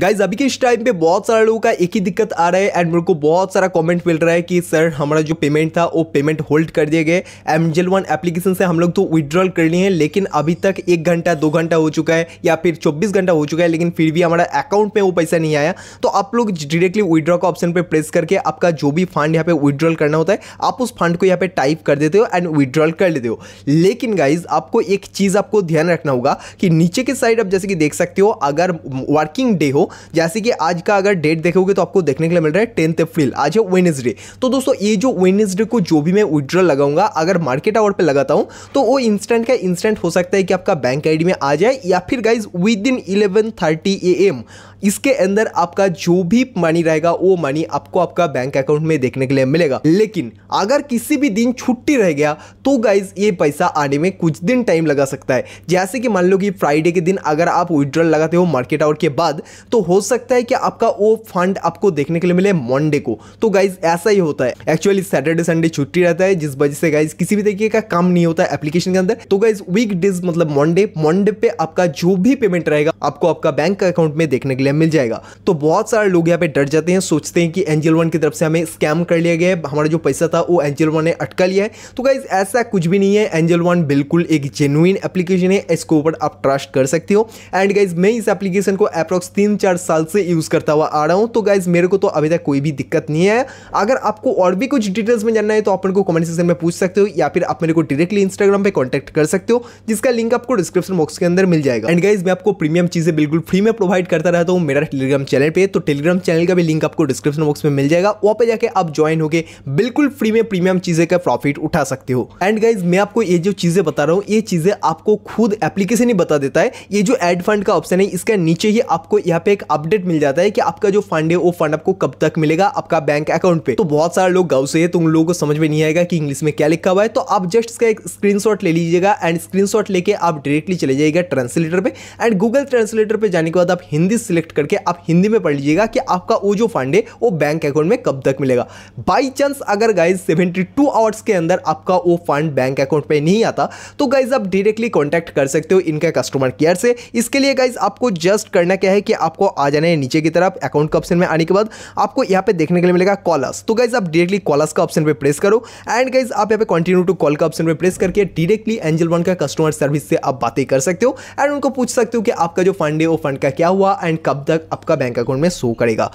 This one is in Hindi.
गाइज अभी के इस टाइम पे बहुत सारे लोगों का एक ही दिक्कत आ रहा है एंड मेरे को बहुत सारा कमेंट मिल रहा है कि सर हमारा जो पेमेंट था वो पेमेंट होल्ड कर दिया गया एमजेल वन एप्लीकेशन से हम लोग तो विड्रॉल कर लिए हैं लेकिन अभी तक एक घंटा दो घंटा हो चुका है या फिर 24 घंटा हो चुका है लेकिन फिर भी हमारा अकाउंट में वो पैसा नहीं आया तो आप लोग डायरेक्टली विड्रॉ का ऑप्शन पर प्रेस करके आपका जो भी फंड यहाँ पे विड्रॉल करना होता है आप उस फंड को यहाँ पे टाइप कर देते हो एंड विड्रॉल कर लेते हो लेकिन गाइज आपको एक चीज़ आपको ध्यान रखना होगा कि नीचे के साइड आप जैसे कि देख सकते हो अगर वर्किंग डे हो जैसे कि आज का अगर डेट देखोगे तो आपको देखने के लिए मिल रहा है टेंथ अप्रैल आज है वेनेसडे तो दोस्तों ये जो वेनेसडे को जो भी मैं विड्रॉ लगाऊंगा अगर मार्केट आवर पर लगाता हूँ तो वो इंस्टेंट का इंस्टेंट हो सकता है कि आपका बैंक आई में आ जाए या फिर guys within eleven thirty इसके अंदर आपका जो भी मनी रहेगा वो मनी आपको आपका बैंक अकाउंट में देखने के लिए मिलेगा लेकिन अगर किसी भी दिन छुट्टी रह गया तो गाइज ये पैसा आने में कुछ दिन टाइम लगा सकता है जैसे कि मान लो कि फ्राइडे के दिन अगर आप विड्रॉल लगाते हो मार्केट आउट के बाद तो हो सकता है कि आपका वो फंड आपको देखने के लिए मिले मंडे को तो गाइज ऐसा ही होता है एक्चुअली सैटरडे संडे छुट्टी रहता है जिस वजह से गाइज किसी भी तरीके का काम नहीं होता है एप्लीकेशन के अंदर तो गाइज वीक डेज मतलब मंडे मंडे पे आपका जो भी पेमेंट रहेगा आपको आपका बैंक अकाउंट में देखने के लिए मिल जाएगा तो बहुत सारे लोग यहाँ पे डर जाते हैं सोचते हैं कि एंजल वन की तरफ से हमें स्कैम कर लिया गया है हमारा जो पैसा था वो एंजल वन ने अटका लिया है तो गाइज ऐसा कुछ भी नहीं है एंजल वन बिल्कुल एक जेन्युइन एप्लीकेशन है इसके ऊपर आप ट्रस्ट कर सकते हो एंड गाइज मैं इस एप्लीकेशन को अप्रोक्स तीन चार साल से यूज़ करता हुआ आ रहा हूं तो गाइज मेरे को तो अभी तक कोई भी दिक्कत नहीं है अगर आपको और भी कुछ डिटेल्स में जानना है तो आप कमेंट सेक्शन में पूछ सकते हो या फिर आप मेरे को डायरेक्टली इंस्टाग्राम पर कॉन्टेक्ट कर सकते हो जिसका लिंक आपको डिस्क्रिप्शन बॉक्स के अंदर मिल जाएगा एंड गाइज मैं आपको प्रीमियम चीज़ें बिल्कुल फ्री में प्रोवाइड करता रहता हूँ मेरा टेलीग्राम चैनल पर तो टेलीग्राम चैनल का भी लिंक आपको डिस्क्रिप्शन बॉक्स में मिल जाएगा वहां पर जाकर आप ज्वाइन होकर बिल्कुल फ्री में प्रीमियम चीज़ें का प्रॉफिट उठा सकते हो एंड गाइज मैं आपको ये जो चीज़ें बता रहा हूँ ये चीज़ें आपको खुद एप्लीकेशन ही बता देता है ये जो एड फंड का ऑप्शन है इसका नीचे ही आपको यहाँ पे एक अपडेट मिल जाता है कि आपका जो फंड है वो फंड आपको कब तक मिलेगा आपका बैंक अकाउंट पे तो बहुत सारे लोग गाँव से है तो उन लोगों को समझ में नहीं आएगा कि इंग्लिश में क्या लिखा हुआ है तो आप जस्ट इसका एक स्क्रीन ले लीजिएगा एंड स्क्रीन लेके आप डायरेक्टली चले जाएगा ट्रांसलेटर पर एंड गूगल ट्रांसलेटर पर जाने के बाद आप हिंदी सिलेक्ट करके आप हिंदी में पढ़ लीजिएगा कि आपका वो जो फंड है वो बैंक अकाउंट में कब तक मिलेगा बाई चांस अगर गाइज सेवेंटी आवर्स के अंदर आपका वो फंड बैंक अकाउंट पर नहीं आता तो गाइज आप डायरेक्टली कॉन्टैक्ट कर सकते हो इनका कस्टमर केयर से इसके लिए गाइज आपको जस्ट करना क्या है कि आपको आपको आ जाना है नीचे की तरफ अकाउंट के ऑप्शन में आने के बाद आपको यहाँ पे देखने के लिए मिलेगा कॉलर्स तो गाइज आप डायरेक्टली कॉलर्स का ऑप्शन पर प्रेस करो एंड गाइज आप यहाँ पे कंटिन्यू टू कॉल का ऑप्शन पर प्रेस करके डायरेक्टली एंजल वन का कस्टमर सर्विस से आप बातें कर सकते हो एंड उनको पूछ सकते हो कि आपका जो फंड है वो फंड का क्या हुआ एंड कब तक आपका बैंक अकाउंट में शो करेगा